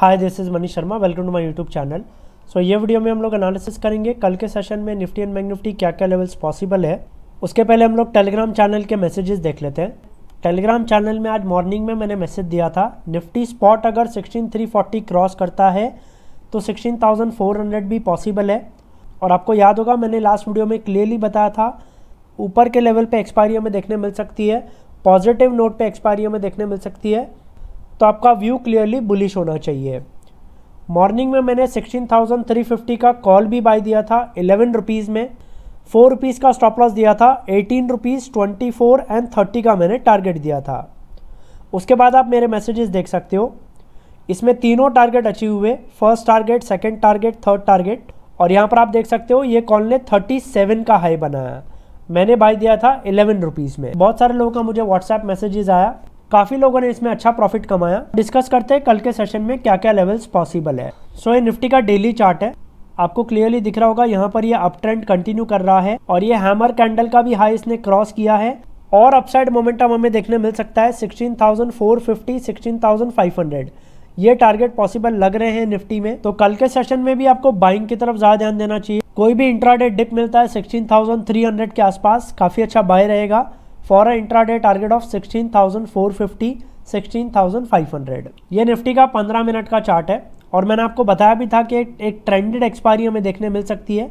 hi this is Manish Sharma welcome to my YouTube channel so ये वीडियो में हम लोग एनालिसिस करेंगे कल के सेशन में निफ्टी एंड बैंक निफ्टी क्या क्या लेवल्स पॉसिबल है उसके पहले हम लोग टेलीग्राम चैनल के मैसेजेस देख लेते हैं टेलीग्राम चैनल में आज मॉर्निंग में मैंने मैसेज दिया था निफ्टी स्पॉट अगर सिक्सटीन थ्री फोर्टी क्रॉस करता है तो सिक्सटीन थाउजेंड फोर हंड्रेड भी पॉसिबल है और आपको याद होगा मैंने लास्ट वीडियो में क्लियरली बताया था ऊपर के लेवल पर एक्सपायरी हमें देखने मिल सकती है पॉजिटिव नोट पर एक्सपायरी हमें देखने मिल सकती है तो आपका व्यू क्लियरली बुलिश होना चाहिए मॉर्निंग में मैंने सिक्सटीन थाउजेंड थ्री फिफ्टी का कॉल भी बाई दिया था इलेवन रुपीज़ में फोर रुपीज़ का स्टॉप लॉस दिया था eighteen rupees twenty four and thirty का मैंने टारगेट दिया था उसके बाद आप मेरे मैसेजेस देख सकते हो इसमें तीनों टारगेट अचीव हुए first target second target third target और यहाँ पर आप देख सकते हो ये कॉल ने थर्टी सेवन का हाई बनाया मैंने बाई दिया था इलेवन रुपीज़ में बहुत सारे लोगों का मुझे व्हाट्सएप मैसेजेस आया काफ़ी लोगों ने इसमें अच्छा प्रॉफिट कमाया डिस्कस करते हैं कल के सेशन में क्या क्या लेवल्स पॉसिबल है सो ये निफ्टी का डेली चार्ट है आपको क्लियरली दिख रहा होगा यहाँ पर ये अप ट्रेंड कंटिन्यू कर रहा है और ये हैमर कैंडल का भी हाई इसने क्रॉस किया है और अपसाइड मोमेंटम हमें देखने मिल सकता है 16,450, 16,500 ये टारगेट पॉसिबल लग रहे हैं निफ्टी में तो कल के सेशन में भी आपको बाइंग की तरफ ज़्यादा ध्यान देना चाहिए कोई भी इंट्राडेट डिप मिलता है 16,300 के आसपास काफ़ी अच्छा बाय रहेगा for a intraday target of 16,450 16,500 ये निफ्टी का 15 मिनट का चार्ट है और मैंने आपको बताया भी था कि एक ट्रेंडेड एक्सपायरी हमें देखने मिल सकती है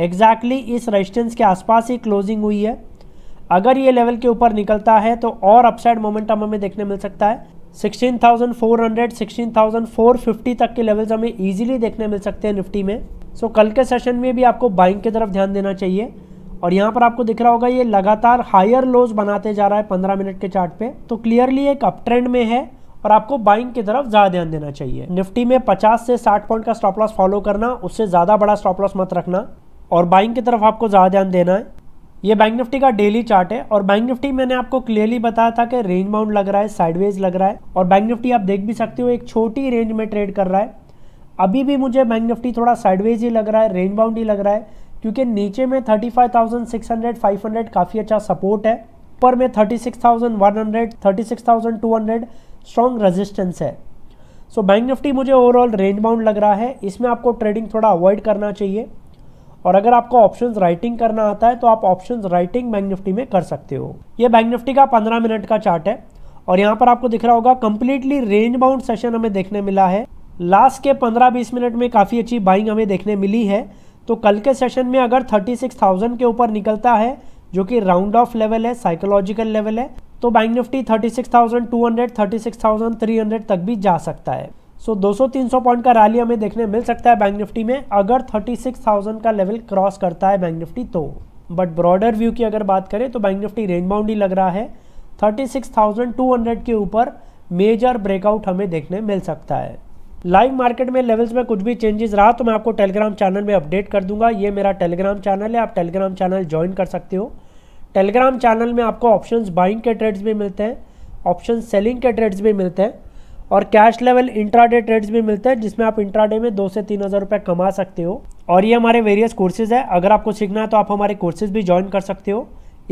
एग्जैक्टली exactly इस रेजिस्टेंस के आसपास ही क्लोजिंग हुई है अगर ये लेवल के ऊपर निकलता है तो और अपसाइड मोमेंटम हमें देखने मिल सकता है 16,400, 16,450 तक के लेवल्स हमें इजीली देखने मिल सकते हैं निफ्टी में सो so, कल के सेशन में भी आपको बाइंग की तरफ ध्यान देना चाहिए और यहाँ पर आपको दिख रहा होगा ये लगातार हायर लोज बनाते जा रहा है पंद्रह मिनट के चार्ट पे तो क्लियरली एक अप ट्रेंड में है और आपको बाइंग की तरफ ज़्यादा ध्यान देना चाहिए निफ्टी में 50 से 60 पॉइंट का स्टॉप लॉस फॉलो करना उससे ज़्यादा बड़ा स्टॉप लॉस मत रखना और बाइंग की तरफ आपको ज़्यादा ध्यान देना है ये बैंक निफ्टी का डेली चार्ट है और बैंक निफ्टी मैंने आपको क्लियरली बताया था कि रेंज बाउंड लग रहा है साइडवेज लग रहा है और बैंक निफ्टी आप देख भी सकते हो एक छोटी रेंज में ट्रेड कर रहा है अभी भी मुझे बैंक निफ्टी थोड़ा साइडवेज ही लग रहा है रेंज बाउंड ही लग रहा है क्योंकि नीचे में thirty five thousand six hundred five hundred काफ़ी अच्छा सपोर्ट है ऊपर में thirty six thousand one hundred thirty six thousand two hundred strong resistance है सो बैंक निफ्टी मुझे ओवरऑल रेंज बाउंड लग रहा है इसमें आपको ट्रेडिंग थोड़ा अवॉइड करना चाहिए और अगर आपको ऑप्शन राइटिंग करना आता है तो आप ऑप्शन राइटिंग बैंक निफ्टी में कर सकते हो ये बैंक निफ्टी का पंद्रह मिनट का चार्ट है और यहाँ पर आपको दिख रहा होगा कंप्लीटली रेंज बाउंड सेशन हमें देखने मिला है लास्ट के पंद्रह बीस मिनट में काफ़ी अच्छी बाइंग हमें देखने मिली है तो कल के सेशन में अगर 36,000 के ऊपर निकलता है जो कि राउंड ऑफ लेवल है साइकोलॉजिकल लेवल है तो बैंक निफ्टी 36,200, 36,300 तक भी जा सकता है सो so, 200-300 पॉइंट का रैली हमें देखने मिल सकता है बैंक निफ्टी में अगर 36,000 का लेवल क्रॉस करता है बैंक निफ्टी तो बट ब्रॉडर व्यू की अगर बात करें तो बैंक निफ्टी रेंज बाउंड ही लग रहा है 36,200 के ऊपर मेजर ब्रेकआउट हमें देखने मिल सकता है लाइव मार्केट में लेवल्स में कुछ भी चेंजेस रहा तो मैं आपको टेलीग्राम चैनल में अपडेट कर दूंगा ये मेरा टेलीग्राम चैनल है आप टेलीग्राम चैनल ज्वाइन कर सकते हो टेलीग्राम चैनल में आपको ऑप्शन बाइंग के ट्रेड्स भी मिलते हैं ऑप्शन सेलिंग के ट्रेड्स भी मिलते हैं और कैश लेवल इंट्राडे ट्रेड्स भी मिलते हैं जिसमें आप इंट्राडे में दो से तीन हज़ार रुपये कमा सकते हो और ये हमारे वेरियस कोर्सेज है अगर आपको सीखना है तो आप हमारे कोर्सेज भी ज्वाइन कर सकते हो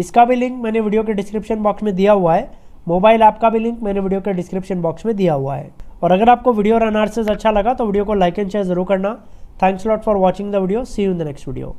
इसका भी लिंक मैंने वीडियो के डिस्क्रिप्शन बॉक्स में दिया हुआ है मोबाइल ऐप का भी लिंक मैंने वीडियो के डिस्क्रिप्शन बॉक्स में दिया हुआ है और अगर आपको वीडियो और अनालिसिस अच्छा लगा तो वीडियो को लाइक एंड शेयर जरूर करना thanks lot for watching the video see you in the next video